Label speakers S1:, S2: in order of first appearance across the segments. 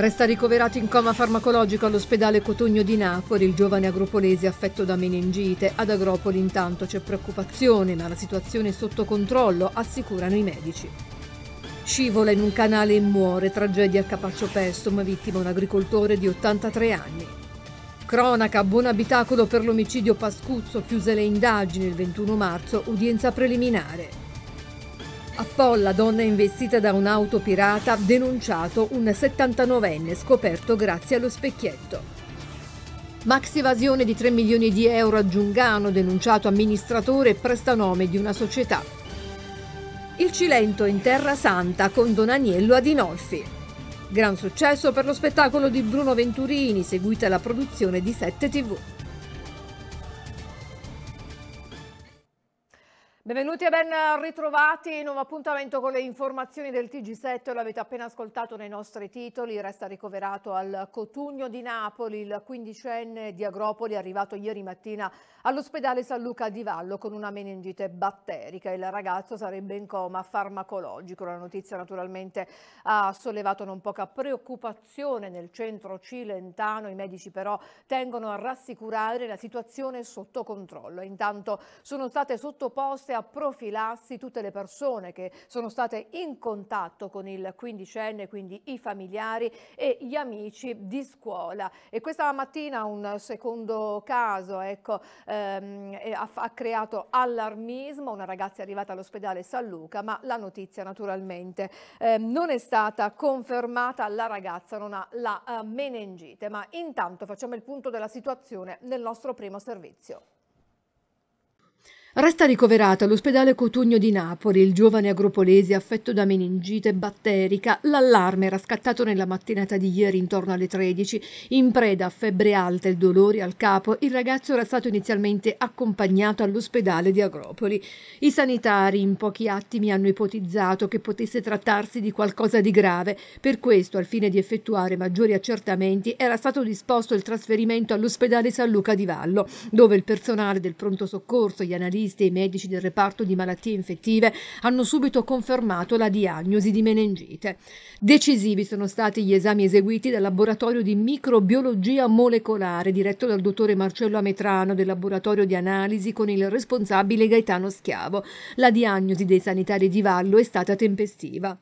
S1: Resta ricoverato in coma farmacologico all'ospedale Cotugno di Napoli il giovane agropolese affetto da meningite. Ad Agropoli intanto c'è preoccupazione, ma la situazione è sotto controllo, assicurano i medici. Scivola in un canale e muore, tragedia a Capaccio Pestum, vittima un agricoltore di 83 anni. Cronaca, buon abitacolo per l'omicidio Pascuzzo, chiuse le indagini il 21 marzo, udienza preliminare. A Polla, donna investita da un'auto pirata, denunciato un 79enne scoperto grazie allo specchietto. Max evasione di 3 milioni di euro a Giungano, denunciato amministratore e prestanome di una società. Il Cilento in Terra Santa con Don Aniello Adinolfi. Gran successo per lo spettacolo di Bruno Venturini, seguita la produzione di 7 TV. Benvenuti e ben ritrovati in un appuntamento con le informazioni del TG7, l'avete appena ascoltato nei nostri titoli, resta ricoverato al Cotugno di Napoli il quindicenne di Agropoli arrivato ieri mattina all'ospedale San Luca di Vallo con una meningite batterica, il ragazzo sarebbe in coma farmacologico, la notizia naturalmente ha sollevato non poca preoccupazione nel centro cilentano, i medici però tengono a rassicurare la situazione sotto controllo, intanto sono state sottoposte a profilassi tutte le persone che sono state in contatto con il quindicenne, quindi i familiari e gli amici di scuola. E questa mattina un secondo caso ecco, ehm, ha, ha creato allarmismo, una ragazza è arrivata all'ospedale San Luca, ma la notizia naturalmente eh, non è stata confermata, la ragazza non ha la eh, meningite, ma intanto facciamo il punto della situazione nel nostro primo servizio. Resta ricoverato all'ospedale Cotugno di Napoli il giovane agropolese affetto da meningite batterica. L'allarme era scattato nella mattinata di ieri intorno alle 13. In preda a febbre alta e dolori al capo, il ragazzo era stato inizialmente accompagnato all'ospedale di Agropoli. I sanitari in pochi attimi hanno ipotizzato che potesse trattarsi di qualcosa di grave. Per questo, al fine di effettuare maggiori accertamenti, era stato disposto il trasferimento all'ospedale San Luca di Vallo, dove il personale del pronto soccorso, gli analisti, specialisti e i medici del reparto di malattie infettive hanno subito confermato la diagnosi di meningite. Decisivi sono stati gli esami eseguiti dal laboratorio di microbiologia molecolare diretto dal dottore Marcello Ametrano del laboratorio di analisi con il responsabile Gaetano Schiavo. La diagnosi dei sanitari di Vallo è stata tempestiva.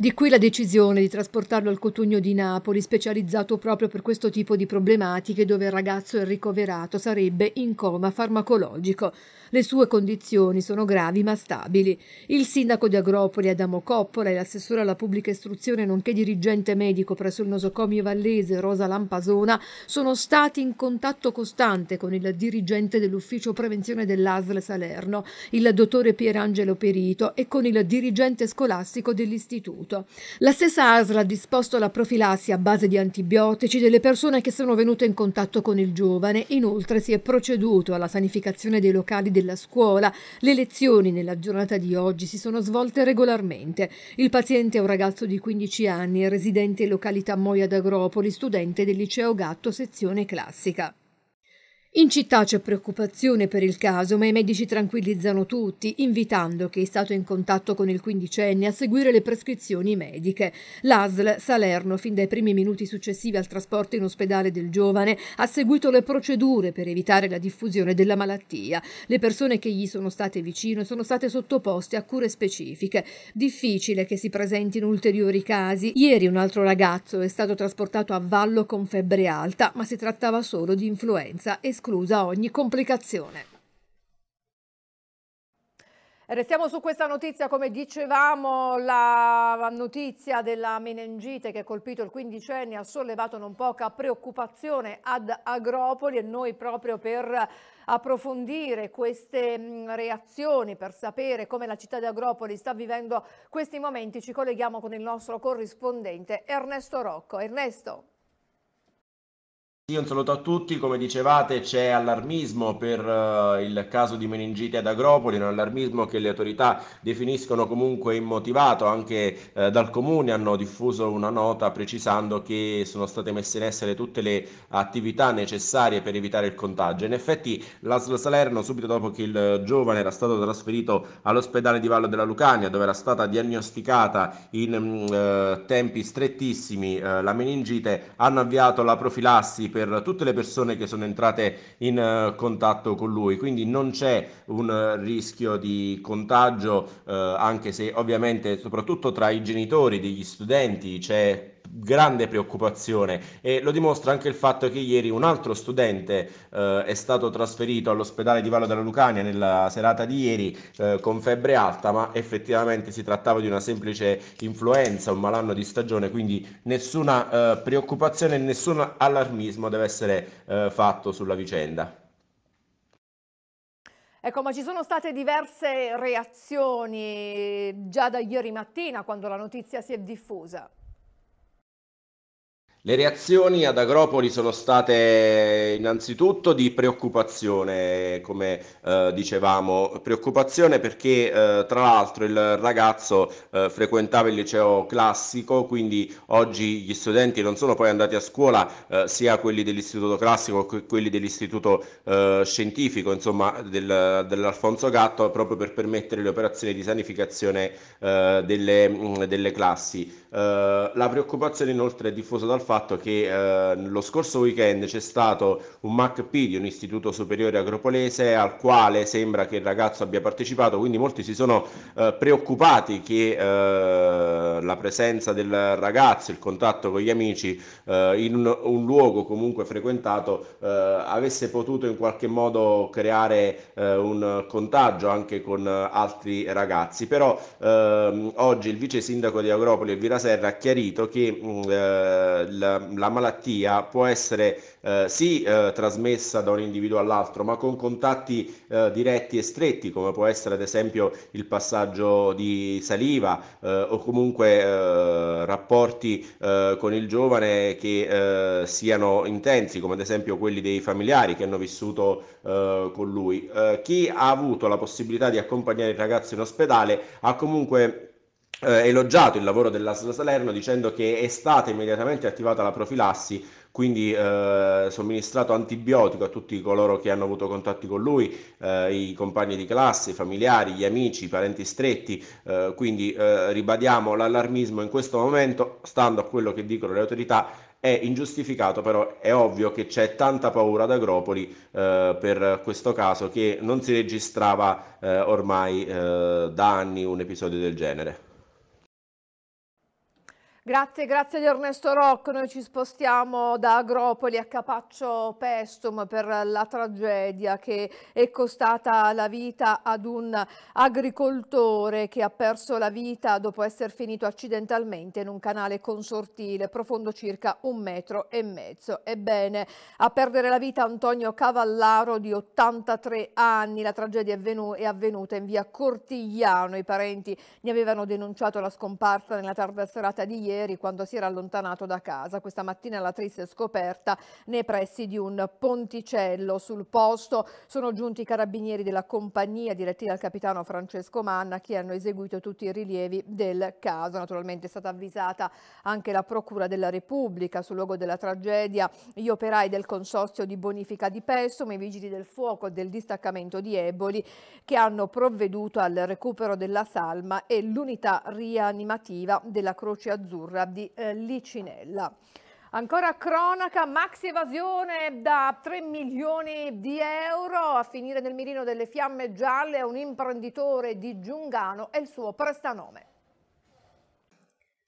S1: Di qui la decisione di trasportarlo al Cotugno di Napoli, specializzato proprio per questo tipo di problematiche, dove il ragazzo è ricoverato, sarebbe in coma farmacologico. Le sue condizioni sono gravi ma stabili. Il sindaco di Agropoli, Adamo Coppola, e l'assessore alla pubblica istruzione, nonché dirigente medico presso il nosocomio vallese Rosa Lampasona, sono stati in contatto costante con il dirigente dell'ufficio prevenzione dell'ASL Salerno, il dottore Pierangelo Perito, e con il dirigente scolastico dell'istituto avvenuto. La stessa ASRA ha disposto la profilassi a base di antibiotici delle persone che sono venute in contatto con il giovane. Inoltre si è proceduto alla sanificazione dei locali della scuola. Le lezioni nella giornata di oggi si sono svolte regolarmente. Il paziente è un ragazzo di 15 anni, residente in località Moia d'Agropoli, studente del liceo Gatto, sezione classica. In città c'è preoccupazione per il caso, ma i medici tranquillizzano tutti, invitando chi è stato in contatto con il quindicenne a seguire le prescrizioni mediche. L'ASL Salerno, fin dai primi minuti successivi al trasporto in ospedale del giovane, ha seguito le procedure per evitare la diffusione della malattia. Le persone che gli sono state vicino sono state sottoposte a cure specifiche. Difficile che si presentino ulteriori casi. Ieri un altro ragazzo è stato trasportato a Vallo con febbre alta, ma si trattava solo di influenza e esclusa ogni complicazione. Restiamo su questa notizia, come dicevamo, la notizia della meningite che ha colpito il quindicenne ha sollevato non poca preoccupazione ad Agropoli e noi proprio per approfondire queste mm, reazioni, per sapere come la città di Agropoli sta vivendo questi momenti, ci colleghiamo con il nostro corrispondente Ernesto Rocco. Ernesto.
S2: Sì, un saluto a tutti. Come dicevate, c'è allarmismo per uh, il caso di meningite ad Agropoli, un allarmismo che le autorità definiscono comunque immotivato. Anche uh, dal comune hanno diffuso una nota precisando che sono state messe in essere tutte le attività necessarie per evitare il contagio. In effetti, l'ASL Salerno, subito dopo che il giovane era stato trasferito all'ospedale di Vallo della Lucania, dove era stata diagnosticata in uh, tempi strettissimi la meningite, hanno avviato la profilassi per tutte le persone che sono entrate in eh, contatto con lui, quindi non c'è un eh, rischio di contagio, eh, anche se ovviamente soprattutto tra i genitori degli studenti c'è grande preoccupazione e lo dimostra anche il fatto che ieri un altro studente eh, è stato trasferito all'ospedale di Vallo della Lucania nella serata di ieri eh, con febbre alta, ma effettivamente si trattava di una semplice influenza, un malanno di stagione, quindi nessuna eh, preoccupazione e nessun allarmismo deve essere eh, fatto sulla vicenda.
S1: Ecco, ma ci sono state diverse reazioni eh, già da ieri mattina quando la notizia si è diffusa.
S2: Le reazioni ad Agropoli sono state innanzitutto di preoccupazione, come eh, dicevamo, preoccupazione perché eh, tra l'altro il ragazzo eh, frequentava il liceo classico, quindi oggi gli studenti non sono poi andati a scuola eh, sia quelli dell'istituto classico che quelli dell'istituto eh, scientifico, insomma del, dell'Alfonso Gatto, proprio per permettere le operazioni di sanificazione eh, delle, delle classi. Eh, la preoccupazione inoltre è diffusa dal fatto che eh, lo scorso weekend c'è stato un MACP di un istituto superiore agropolese al quale sembra che il ragazzo abbia partecipato, quindi molti si sono eh, preoccupati che la presenza del ragazzo, il contatto con gli amici in un, un luogo comunque frequentato avesse potuto in qualche modo creare un contagio anche con altri ragazzi. Però ehm, oggi il vice sindaco di Agropoli, Elvira Luciana Serra ha chiarito che mh, mm, eh, la, la, malattia può essere eh, sì eh, trasmessa da un individuo all'altro, ma con contatti diretti e stretti, come può essere ad esempio il passaggio di saliva o comunque rapporti con il giovane che siano intensi, come ad esempio quelli dei familiari che hanno vissuto con lui. chi ha avuto la possibilità di accompagnare il ragazzo in ospedale ha comunque eh, elogiato il lavoro dell'Asla Salerno dicendo che è stata immediatamente attivata la profilassi, quindi eh, somministrato antibiotico a tutti coloro che hanno avuto contatti con lui, eh, i compagni di classe, i familiari, gli amici, i parenti stretti, eh, quindi eh, ribadiamo l'allarmismo in questo momento, stando a quello che dicono le autorità, è ingiustificato, però è ovvio che c'è tanta paura ad Agropoli eh, per questo caso che non si registrava eh, ormai eh, da anni un episodio del genere.
S1: Grazie, grazie di Ernesto Rocco. Noi ci spostiamo da Agropoli a Capaccio Pestum per la tragedia che è costata la vita ad un agricoltore che ha perso la vita dopo essere finito accidentalmente in un canale consortile profondo circa un metro e mezzo. Ebbene, a perdere la vita Antonio Cavallaro di 83 anni. La tragedia è, avvenuta in via Cortigliano. I parenti ne avevano denunciato la scomparsa nella tarda serata di ieri ieri quando si era allontanato da casa. Questa mattina la triste scoperta nei pressi di un ponticello. Sul posto sono giunti i carabinieri della compagnia diretti dal capitano Francesco Manna che hanno eseguito tutti i rilievi del caso. Naturalmente è stata avvisata anche la Procura della Repubblica sul luogo della tragedia, gli operai del Consorzio di Bonifica di Pessimo, i vigili del fuoco e del distaccamento di Eboli che hanno provveduto al recupero della salma e l'unità rianimativa della Croce Azzurra azzurra di eh, Licinella. Ancora cronaca, maxi evasione da 3 milioni di euro a finire nel mirino delle fiamme gialle a un imprenditore di Giungano e il suo prestanome.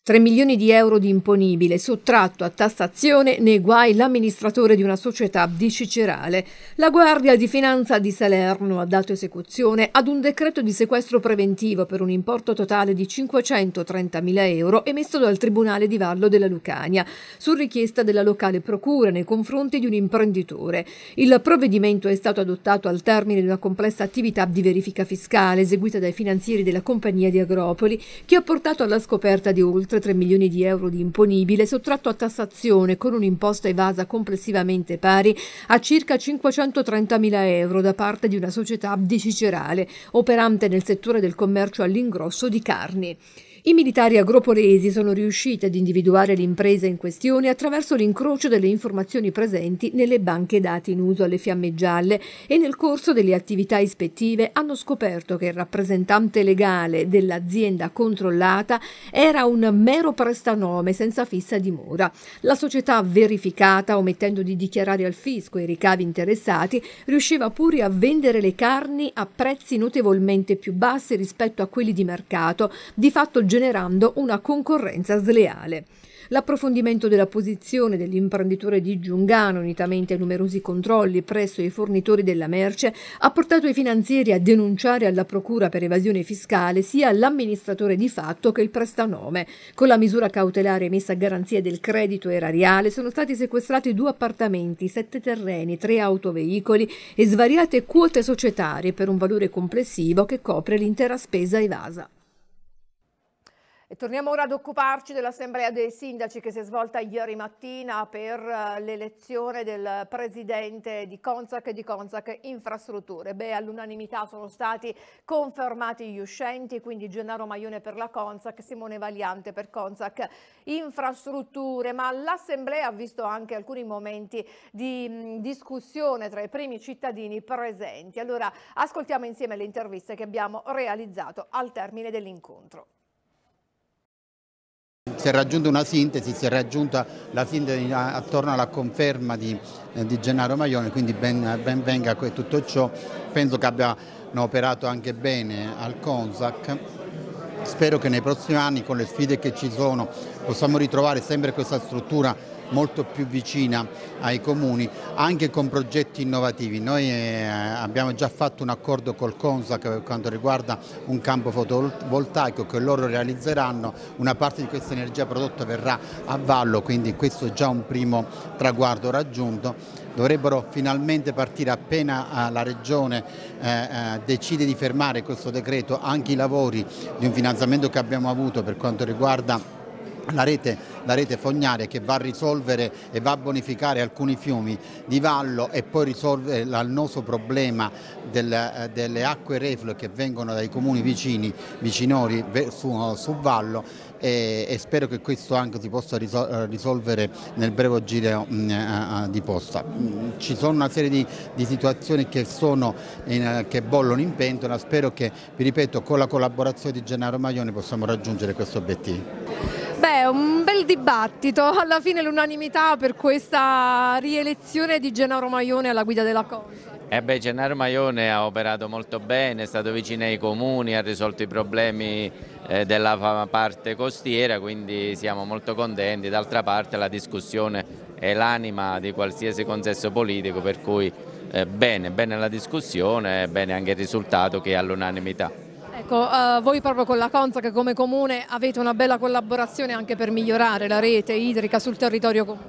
S1: 3 milioni di euro di imponibile, sottratto a tassazione nei guai l'amministratore di una società di Cicerale. La Guardia di Finanza di Salerno ha dato esecuzione ad un decreto di sequestro preventivo per un importo totale di 530.000 euro emesso dal Tribunale di Vallo della Lucania, su richiesta della locale procura nei confronti di un imprenditore. Il provvedimento è stato adottato al termine di una complessa attività di verifica fiscale eseguita dai finanzieri della compagnia di Agropoli, che ha portato alla scoperta di ultimi oltre 3 milioni di euro di imponibile, sottratto a tassazione con un'imposta evasa complessivamente pari a circa 530 mila euro da parte di una società Cicerale, operante nel settore del commercio all'ingrosso di carni. I militari agropolesi sono riusciti ad individuare l'impresa in questione attraverso l'incrocio delle informazioni presenti nelle banche dati in uso alle fiamme gialle e nel corso delle attività ispettive hanno scoperto che il rappresentante legale dell'azienda controllata era un mero prestanome senza fissa dimora. La società verificata, omettendo di dichiarare al fisco i ricavi interessati, riusciva pure a vendere le carni a prezzi notevolmente più bassi rispetto a quelli di mercato, di fatto generando una concorrenza sleale. L'approfondimento della posizione dell'imprenditore di Giungano, unitamente ai numerosi controlli presso i fornitori della merce, ha portato i finanzieri a denunciare alla Procura per evasione fiscale sia l'amministratore di fatto che il prestanome. Con la misura cautelare emessa a garanzia del credito erariale sono stati sequestrati due appartamenti, sette terreni, tre autoveicoli e svariate quote societarie per un valore complessivo che copre l'intera spesa evasa. E torniamo ora ad occuparci dell'assemblea dei sindaci che si è svolta ieri mattina per eh, l'elezione del presidente di Consac e di Consac Infrastrutture. Beh, all'unanimità sono stati confermati gli uscenti, quindi Gennaro Maione per la Consac, Simone Valiante per Consac Infrastrutture, ma l'assemblea ha visto anche alcuni momenti di mm, discussione tra i primi cittadini presenti. Allora, ascoltiamo insieme le interviste che abbiamo realizzato al termine dell'incontro
S3: si è raggiunta una sintesi, si è raggiunta la sintesi attorno alla conferma di, eh, di Gennaro Maione, quindi ben, ben venga tutto ciò, penso che abbiano operato anche bene al CONSAC. Spero che nei prossimi anni con le sfide che ci sono possiamo ritrovare sempre questa struttura molto più vicina ai comuni, anche con progetti innovativi. Noi eh, abbiamo già fatto un accordo col Consac per quanto riguarda un campo fotovoltaico che loro realizzeranno, una parte di questa energia prodotta verrà a vallo, quindi questo è già un primo traguardo raggiunto dovrebbero finalmente partire appena eh, la Regione eh, decide di fermare questo decreto anche i lavori di un finanziamento che abbiamo avuto per quanto riguarda la rete, la rete, fognaria che va a risolvere e va a bonificare alcuni fiumi di vallo e poi risolve l'annoso problema del, eh, delle acque reflue che vengono dai comuni vicini, vicinori su, su vallo e, e, spero che questo anche si possa eh, risolvere nel breve giro mm, eh, di posta. Mm, ci sono una serie di, di situazioni che, sono in, che bollono in pentola, spero che, vi ripeto, con la collaborazione di Gennaro Maglione possiamo raggiungere questo obiettivo.
S4: Beh,
S1: un bel dibattito, alla fine l'unanimità per questa rielezione di Gennaro Maione alla guida della Cosa.
S5: Eh beh, Gennaro Maione ha operato molto bene, è stato vicino ai comuni, ha risolto i problemi eh, della parte costiera, quindi siamo molto contenti. D'altra parte la discussione è l'anima di qualsiasi consesso politico, per cui eh, bene, bene la discussione e bene anche il risultato che è all'unanimità.
S1: Ecco, eh, voi proprio con la Consac come comune avete una bella collaborazione anche per migliorare la rete idrica sul territorio comune.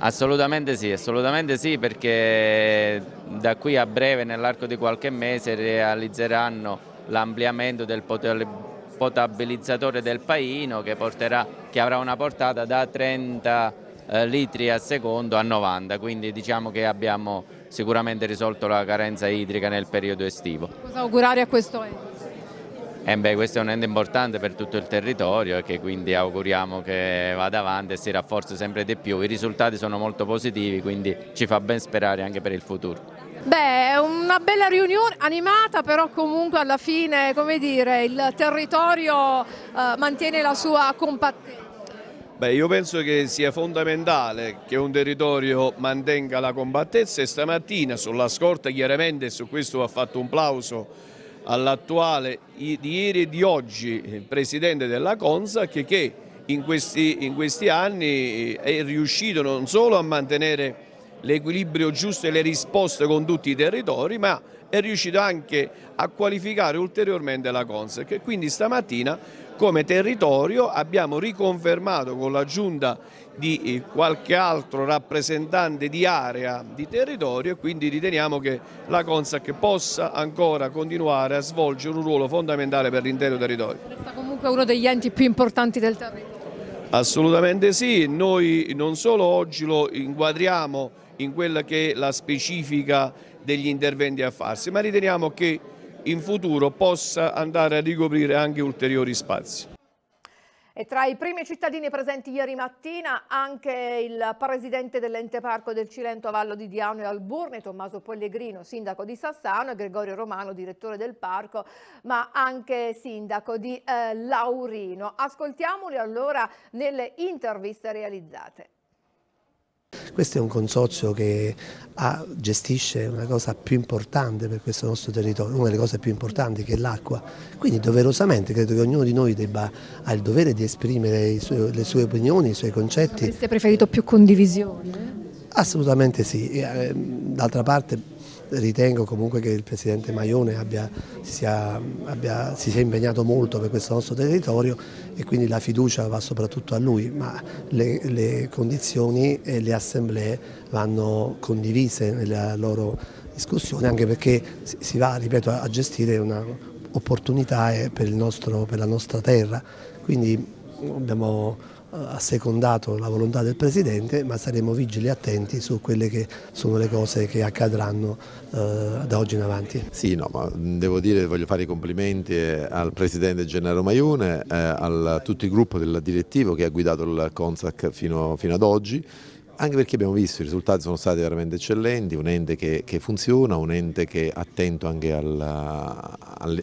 S5: Assolutamente sì, assolutamente sì perché da qui a breve nell'arco di qualche mese realizzeranno l'ampliamento del potabilizzatore del Paino che, porterà, che, avrà una portata da 30 eh, litri al secondo a 90, quindi diciamo che abbiamo sicuramente risolto la carenza idrica nel periodo estivo.
S1: Cosa augurare a questo ente?
S5: Eh beh, questo è un ente importante per tutto il territorio e che quindi auguriamo che vada avanti e si rafforzi sempre di più. I risultati sono molto positivi, quindi ci fa ben sperare anche per il futuro.
S1: Beh, è una bella riunione animata, però comunque alla fine, come dire, il territorio eh, mantiene la sua compattezza.
S4: Beh, io penso che sia fondamentale che un territorio mantenga la compattezza e stamattina sulla scorta chiaramente, e su questo ha fatto un plauso all'attuale di ieri e di oggi eh, presidente della Consac che in questi, in questi anni eh, è riuscito non solo a mantenere l'equilibrio giusto e le risposte con tutti i territori, ma è riuscito anche a qualificare ulteriormente la Consac. e Quindi stamattina come territorio abbiamo riconfermato con l'aggiunta di eh, qualche altro rappresentante di area di territorio e quindi riteniamo che la Consac possa ancora continuare a svolgere un ruolo fondamentale per l'intero territorio. Resta
S1: comunque uno degli enti più importanti del territorio.
S4: Assolutamente sì, noi non solo oggi lo inquadriamo in quella che è la specifica degli interventi a farsi, ma riteniamo che in futuro possa andare a ricoprire anche ulteriori spazi.
S1: E tra i primi cittadini presenti ieri mattina anche il presidente dell'ente parco del Cilento Vallo di Diano e Alburne, Tommaso Pellegrino, sindaco di Sassano, e Gregorio Romano, direttore del parco, ma anche sindaco di eh, Laurino. Ascoltiamoli allora nelle interviste realizzate.
S6: Questo è un consorzio che ha, ah, gestisce una cosa più importante per questo nostro territorio, una delle cose più importanti che è l'acqua, quindi doverosamente credo che ognuno di noi debba, ha il dovere di esprimere su, le sue opinioni, i suoi concetti. Avreste
S1: preferito più condivisione?
S6: Assolutamente sì, ehm, d'altra parte ritengo comunque che il Presidente Maione abbia, sia, abbia, si sia impegnato molto per questo nostro territorio e quindi la fiducia va soprattutto a lui, ma le, le condizioni e le assemblee vanno condivise nella loro discussione anche perché si va, ripeto, a gestire un'opportunità eh, per, per la nostra terra. Quindi abbiamo assecondato la volontà del Presidente, ma saremo vigili e attenti su quelle che sono le cose che accadranno eh, da oggi in avanti.
S2: Sì, no, ma devo dire, voglio fare i complimenti eh, al Presidente Gennaro Maione, eh, a tutto il gruppo del direttivo che ha guidato il CONSAC fino, fino ad oggi anche perché abbiamo visto i risultati sono stati veramente eccellenti, un ente che, che funziona, un ente che è attento anche alla,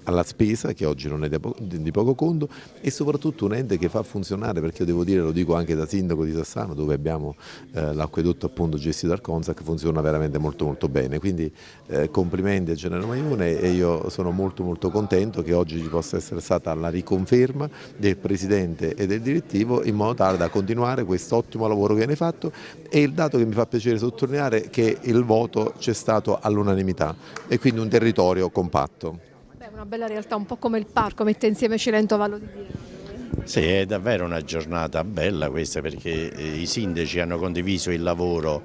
S2: alla, spesa che oggi non è di poco conto e soprattutto un ente che fa funzionare perché io devo dire, lo dico anche da sindaco di Sassano dove abbiamo eh, l'acquedotto appunto gestito dal Consac funziona veramente molto molto bene quindi eh, complimenti a Genero Maione e io sono molto molto contento che oggi ci possa essere stata la riconferma del Presidente e del Direttivo in modo tale da continuare questo ottimo lavoro che viene fatto e il dato che mi fa piacere sottolineare è che il voto c'è stato all'unanimità e quindi un territorio compatto.
S1: Beh, una bella realtà, un po' come il parco, mette insieme Cilento Vallo di Diego.
S2: Sì, è davvero una giornata bella questa perché eh, i sindaci hanno condiviso il lavoro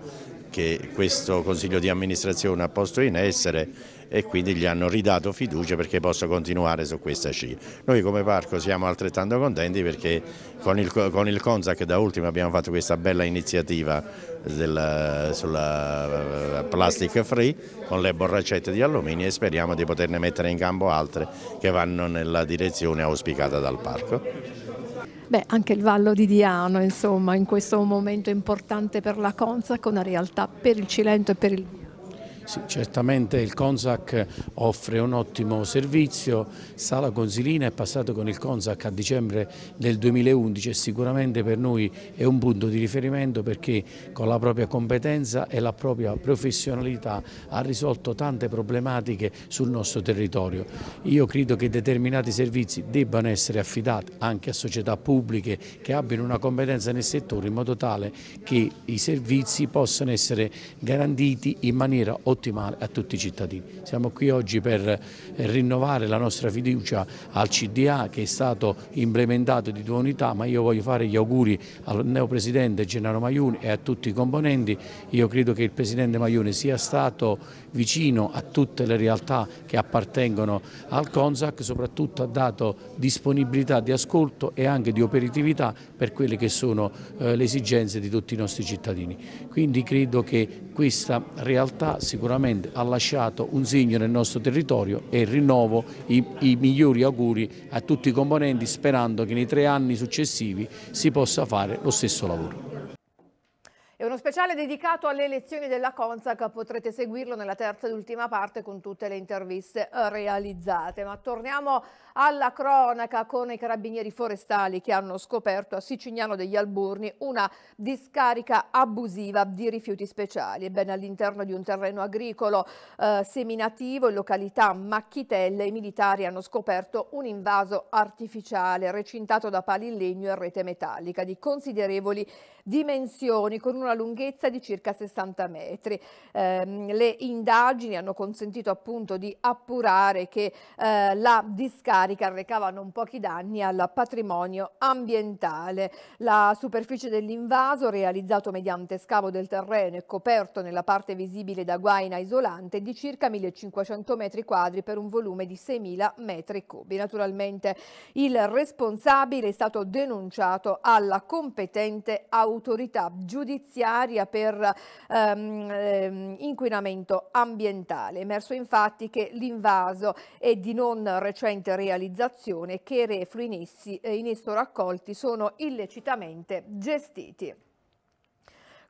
S2: che questo Consiglio di amministrazione ha posto in essere e quindi gli hanno ridato fiducia perché posso continuare su questa scia. Noi come parco siamo altrettanto contenti perché con il, con il CONSAC da ultimo abbiamo fatto questa bella iniziativa della, sulla eh, plastic free con le borracette di alluminio e speriamo di poterne mettere in campo altre che vanno nella direzione auspicata dal parco.
S1: Beh, anche il Vallo di Diano, insomma, in questo momento importante per la Consac, una realtà per il Cilento e per il
S7: sì, certamente il CONSAC offre un ottimo servizio, Sala Consilina è passato con il CONSAC a dicembre del 2011 e sicuramente per noi è un punto di riferimento perché con la propria competenza e la propria professionalità ha risolto tante problematiche sul nostro territorio. Io credo che determinati servizi debbano essere affidati anche a società pubbliche che abbiano una competenza nel settore in modo tale che i servizi possano essere garantiti in maniera ottimale ottimale a tutti i cittadini. Siamo qui oggi per rinnovare la nostra fiducia al CDA che è stato implementato di due unità, ma io voglio fare gli auguri al neopresidente Gennaro Maiuni e a tutti i componenti. Io credo che il presidente Maiuni sia stato vicino a tutte le realtà che appartengono al CONSAC, soprattutto ha dato disponibilità di ascolto e anche di operatività per quelle che sono eh, le esigenze di tutti i nostri cittadini. Quindi credo che questa realtà sicuramente ha lasciato un segno nel nostro territorio e rinnovo i, i migliori auguri a tutti i componenti sperando che nei tre anni successivi si possa fare lo stesso lavoro.
S1: È uno speciale dedicato alle elezioni della Consac, potrete seguirlo nella terza ed ultima parte con tutte le interviste eh, realizzate. Ma torniamo alla cronaca con i carabinieri forestali che hanno scoperto a Sicignano degli Alburni una discarica abusiva di rifiuti speciali. Ebbene all'interno di un terreno agricolo eh, seminativo in località Macchitelle i militari hanno scoperto un invaso artificiale recintato da pali in legno e rete metallica di considerevoli dimensioni con una lunghezza di circa 60 metri. Eh, le indagini hanno consentito appunto di appurare che eh, la discarica recava non pochi danni al patrimonio ambientale. La superficie dell'invaso realizzato mediante scavo del terreno e coperto nella parte visibile da guaina isolante è di circa 1500 metri quadri per un volume di 6000 metri cubi. Naturalmente il responsabile è stato denunciato alla competente autorità l'autorità giudiziaria per ehm, ehm inquinamento ambientale. Emerso infatti che l'invaso è di non recente realizzazione che i reflui eh, in esso raccolti sono illecitamente gestiti.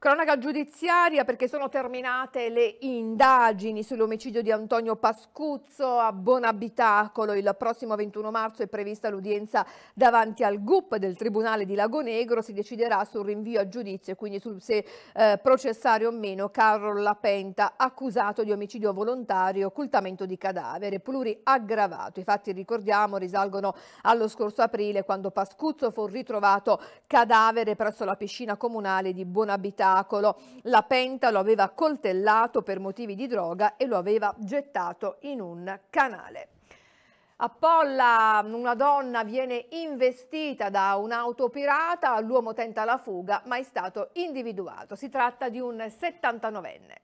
S1: Cronaca giudiziaria perché sono terminate le indagini sull'omicidio di Antonio Pascuzzo a Bonabitacolo. Il prossimo 21 marzo è prevista l'udienza davanti al GUP del Tribunale di Lagonegro. Si deciderà sul rinvio a giudizio e quindi sul se eh, processare o meno Carlo Lapenta, accusato di omicidio volontario, occultamento di cadavere, pluriaggravato. I fatti, ricordiamo, risalgono allo scorso aprile quando Pascuzzo fu ritrovato cadavere presso la piscina comunale di Bonabitacolo spettacolo. La Penta lo aveva coltellato per motivi di droga e lo aveva gettato in un canale. A Polla una donna viene investita da un'auto pirata, l'uomo tenta la fuga ma è stato individuato. Si tratta di un 79enne.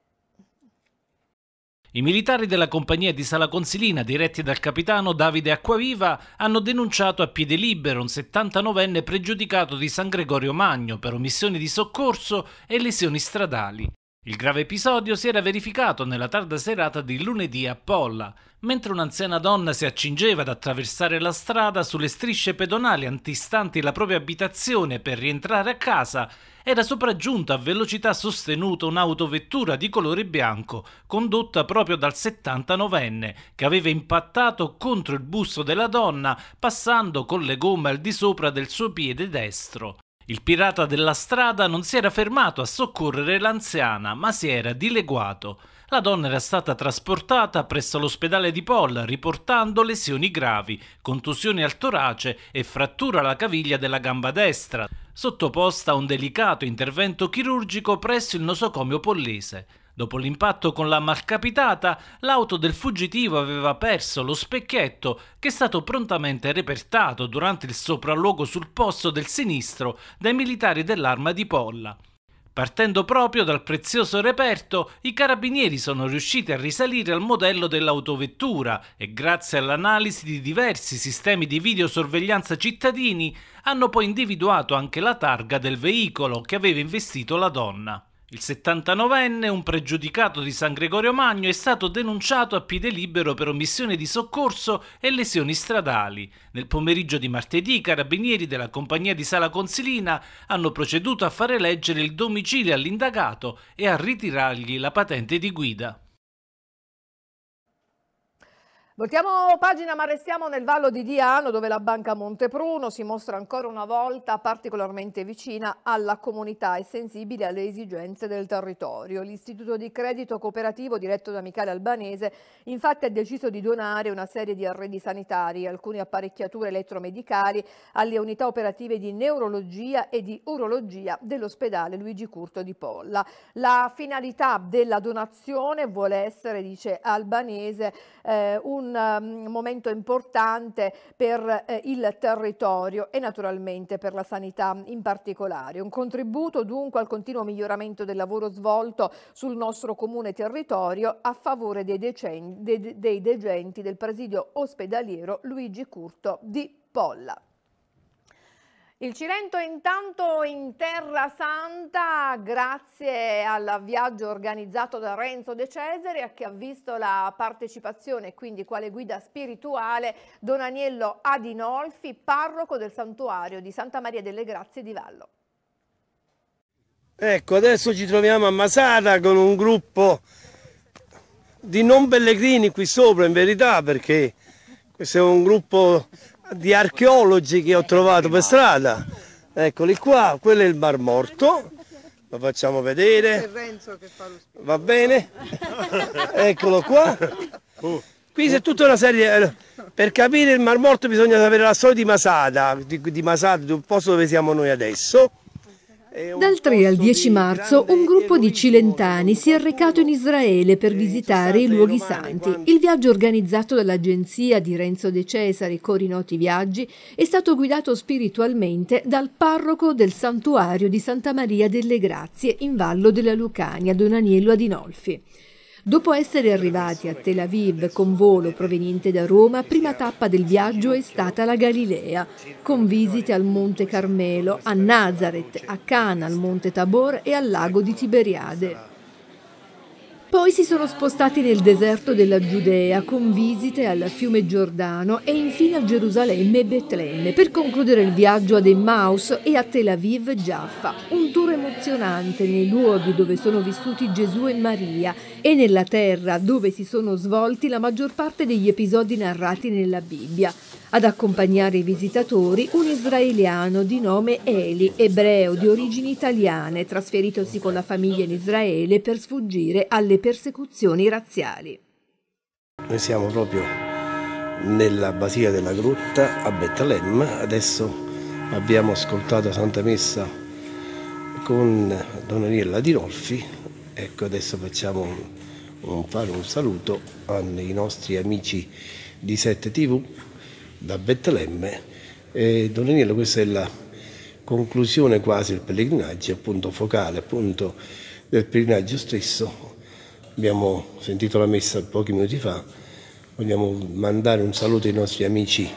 S8: I militari della compagnia di Sala Consilina, diretti dal capitano Davide Acquaviva, hanno denunciato a piede libero un 79enne pregiudicato di San Gregorio Magno per omissioni di soccorso e lesioni stradali. Il grave episodio si era verificato nella tarda serata di lunedì a Polla, mentre un'anziana donna si accingeva ad attraversare la strada sulle strisce pedonali antistanti la propria abitazione per rientrare a casa, era sopraggiunta a velocità sostenuta un'autovettura di colore bianco, condotta proprio dal 79enne, che aveva impattato contro il busto della donna, passando con le gomme al di sopra del suo piede destro. Il pirata della strada non si era fermato a soccorrere l'anziana, ma si era dileguato. La donna era stata trasportata presso l'ospedale di Polla, riportando lesioni gravi, contusioni al torace e frattura alla caviglia della gamba destra, sottoposta a un delicato intervento chirurgico presso il nosocomio pollese. Dopo l'impatto con la malcapitata, l'auto del fuggitivo aveva perso lo specchietto che è stato prontamente repertato durante il sopralluogo sul posto del sinistro dai militari dell'arma di Polla. Partendo proprio dal prezioso reperto, i carabinieri sono riusciti a risalire al modello dell'autovettura e grazie all'analisi di diversi sistemi di videosorveglianza cittadini hanno poi individuato anche la targa del veicolo che aveva investito la donna. Il 79enne, un pregiudicato di San Gregorio Magno, è stato denunciato a piede libero per omissione di soccorso e lesioni stradali. Nel pomeriggio di martedì i carabinieri della compagnia di Sala Consilina hanno proceduto a fare leggere il domicilio all'indagato e a ritirargli la patente di
S1: guida. Voltiamo pagina ma restiamo nel Vallo di Diano dove la Banca Montepruno si mostra ancora una volta particolarmente vicina alla comunità e sensibile alle esigenze del territorio. L'istituto di credito cooperativo diretto da Michele Albanese infatti ha deciso di donare una serie di arredi sanitari, alcune apparecchiature elettromedicali alle unità operative di neurologia e di urologia dell'ospedale Luigi Curto di Polla. La finalità della donazione vuole essere, dice Albanese, eh, un un um, momento importante per eh, il territorio e naturalmente per la sanità in particolare. Un contributo dunque al continuo miglioramento del lavoro svolto sul nostro comune territorio a favore dei, decen- de dei degenti del presidio ospedaliero Luigi Curto di Polla. Il Cilento è intanto in Terra Santa grazie al viaggio organizzato da Renzo De Cesare che ha visto la partecipazione quindi quale guida spirituale Don Aniello Adinolfi, parroco del santuario di Santa Maria delle Grazie di Vallo.
S6: Ecco, adesso ci troviamo a Masada con un gruppo di non pellegrini qui sopra in verità perché questo è un gruppo di archeologi che ho trovato per strada. Eccoli qua, quello è il Mar Morto, lo facciamo vedere. Va bene? Eccolo qua. Qui c'è tutta una serie, eh, per capire il Mar Morto bisogna sapere la storia di Masada, di, di Masada, del posto dove siamo noi adesso.
S1: Dal 3 al 10 marzo un gruppo di cilentani si è recato in Israele per visitare i luoghi santi. Il viaggio organizzato dall'agenzia di Renzo De Cesare Corinoti Viaggi è stato guidato spiritualmente dal parroco del santuario di Santa Maria delle Grazie in Vallo della Lucania, Don Aniello Adinolfi. Dopo essere arrivati a Tel Aviv con volo proveniente da Roma, prima tappa del viaggio è stata la Galilea, con visite al Monte Carmelo, a Nazareth, a Cana, al Monte Tabor e al lago di Tiberiade. Poi si sono spostati nel deserto della Giudea con visite al fiume Giordano e infine a Gerusalemme e Betlemme per concludere il viaggio ad Emmaus e a Tel Aviv Jaffa. Un tour emozionante nei luoghi dove sono vissuti Gesù e Maria e nella terra dove si sono svolti la maggior parte degli episodi narrati nella Bibbia. Ad accompagnare i visitatori un israeliano di nome Eli, ebreo di origini italiane, trasferitosi con la famiglia in Israele per sfuggire alle persecuzioni razziali.
S6: Noi siamo proprio nella Basilica della Grotta a Betlemme, adesso abbiamo ascoltato Santa Messa con Don Aniella Di Rolfi, ecco adesso facciamo un, un, fare un saluto ai nostri amici di 7 TV da Betlemme. E, Don Daniele, questa è la conclusione quasi del pellegrinaggio, appunto focale appunto, del pellegrinaggio stesso. Abbiamo sentito la messa pochi minuti fa, vogliamo mandare un saluto ai nostri amici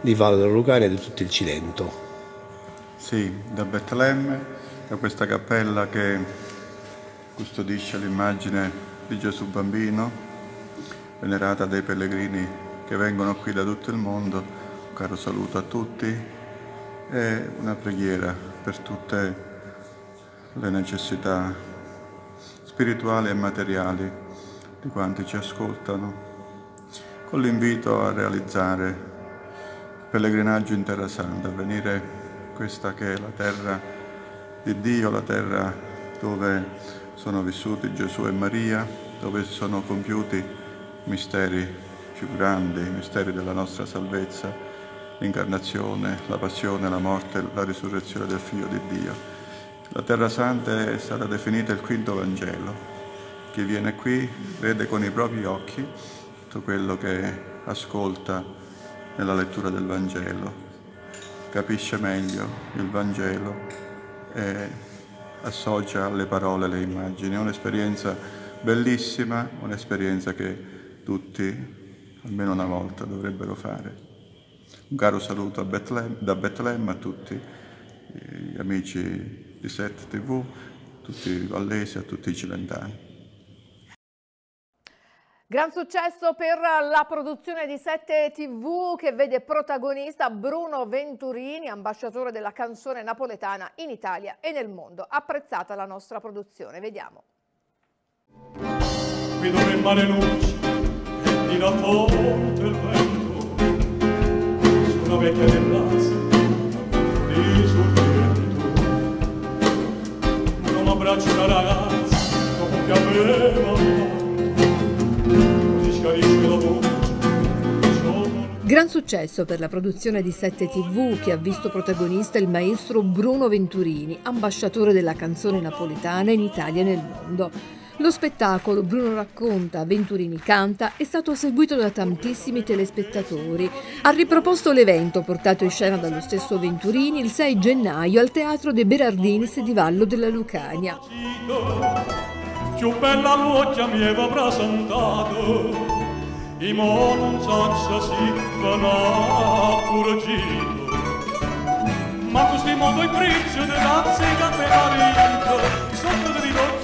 S9: di Valle della Lucania e di tutto il Cilento. Sì, da Betlemme, da questa cappella che custodisce l'immagine di Gesù Bambino, venerata dai pellegrini che vengono qui da tutto il mondo, un caro saluto a tutti e una preghiera per tutte le necessità spirituali e materiali di quanti ci ascoltano, con l'invito a realizzare il pellegrinaggio in Terra Santa, a venire questa che è la terra di Dio, la terra dove sono vissuti Gesù e Maria, dove si sono compiuti misteri più grande, i misteri della nostra salvezza, l'incarnazione, la passione, la morte, la risurrezione del Figlio di Dio. La Terra Santa è stata definita il quinto Vangelo. Chi viene qui vede con i propri occhi tutto quello che ascolta nella lettura del Vangelo, capisce meglio il Vangelo e associa alle parole le immagini. È un'esperienza bellissima, un'esperienza che tutti almeno una volta dovrebbero fare. Un caro saluto Bethlehem, da Betlemme a tutti gli amici di Set TV, tutti i vallesi, a tutti i cilentani.
S1: Gran successo per la produzione di 7 TV che vede protagonista Bruno Venturini, ambasciatore della canzone napoletana in Italia e nel mondo. Apprezzata la nostra produzione, vediamo.
S9: Qui dove il mare luce grandina forte il vento su una vecchia del Lazio lì sul vento non abbraccio una ragazza dopo che aveva
S1: Gran successo per la produzione di 7 TV che ha visto protagonista il maestro Bruno Venturini, ambasciatore della canzone napoletana in Italia e nel mondo. Lo spettacolo Bruno racconta, Venturini canta è stato seguito da tantissimi telespettatori. Ha riproposto l'evento portato in scena dallo stesso Venturini il 6 gennaio al Teatro De Berardinis di Vallo della Lucania.
S9: Più bella voce mi aveva presentato, i non si vanno Ma così modo i pricci della zega per marito, sotto di ridotti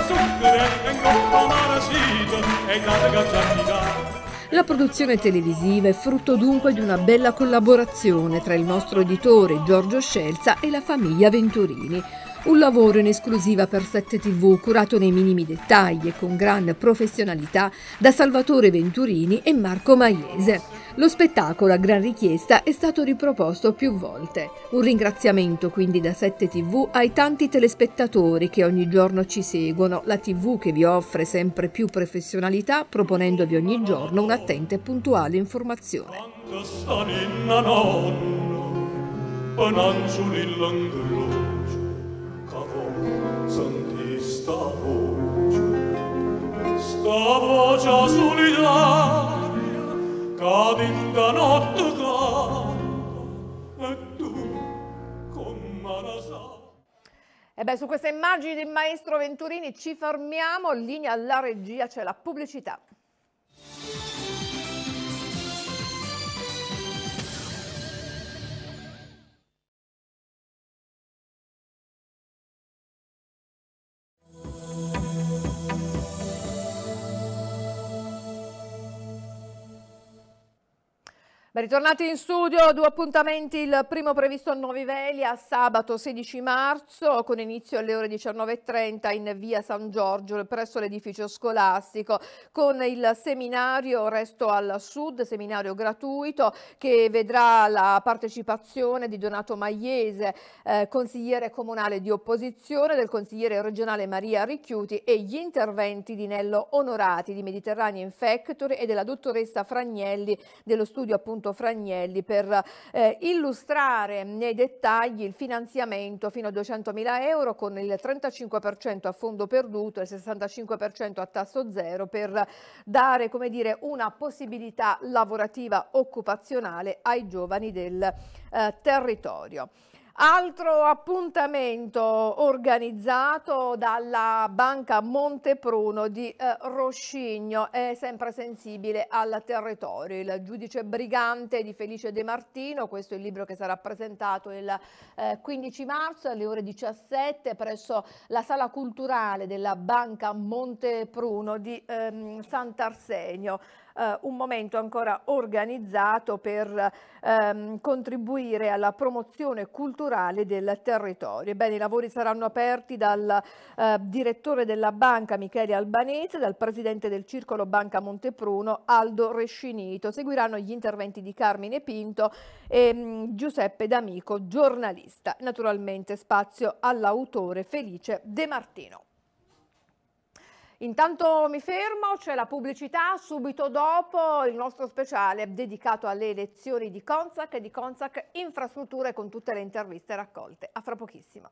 S1: la produzione televisiva è frutto dunque di una bella collaborazione tra il nostro editore Giorgio Scelza e la famiglia Venturini. Un lavoro in esclusiva per 7TV curato nei minimi dettagli e con grande professionalità da Salvatore Venturini e Marco Maiese. Lo spettacolo a gran richiesta è stato riproposto più volte. Un ringraziamento quindi da 7TV ai tanti telespettatori che ogni giorno ci seguono, la TV che vi offre sempre più professionalità proponendovi ogni giorno un'attenta e puntuale informazione. E beh, su queste immagini del maestro Venturini ci fermiamo, linea alla regia, c'è la pubblicità. Ben ritornati in studio, due appuntamenti, il primo previsto a Novivelia sabato 16 marzo con inizio alle ore 19.30 in via San Giorgio presso l'edificio scolastico con il seminario Resto al Sud, seminario gratuito che vedrà la partecipazione di Donato Magliese, eh, consigliere comunale di opposizione, del consigliere regionale Maria Ricchiuti e gli interventi di Nello Onorati di Mediterranean Factory e della dottoressa Fragnelli dello studio appunto Benvenuto Fragnelli per eh, illustrare nei dettagli il finanziamento fino a 200.000 euro con il 35% a fondo perduto e il 65% a tasso zero per dare come dire, una possibilità lavorativa occupazionale ai giovani del eh, territorio. Altro appuntamento organizzato dalla Banca Montepruno di eh, Roscigno è sempre sensibile al territorio. Il giudice brigante di Felice De Martino, questo è il libro che sarà presentato il eh, 15 marzo alle ore 17 presso la sala culturale della Banca Montepruno di ehm, Sant'Arsenio eh, un momento ancora organizzato per ehm, contribuire alla promozione culturale del territorio. Ebbene, i lavori saranno aperti dal eh, direttore della banca Michele Albanese, dal presidente del circolo Banca Montepruno Aldo Rescinito. Seguiranno gli interventi di Carmine Pinto e mh, mm, Giuseppe D'Amico, giornalista. Naturalmente spazio all'autore Felice De Martino. Intanto mi fermo, c'è la pubblicità, subito dopo il nostro speciale dedicato alle elezioni di Consac e di Consac Infrastrutture con tutte le interviste raccolte. A fra pochissimo.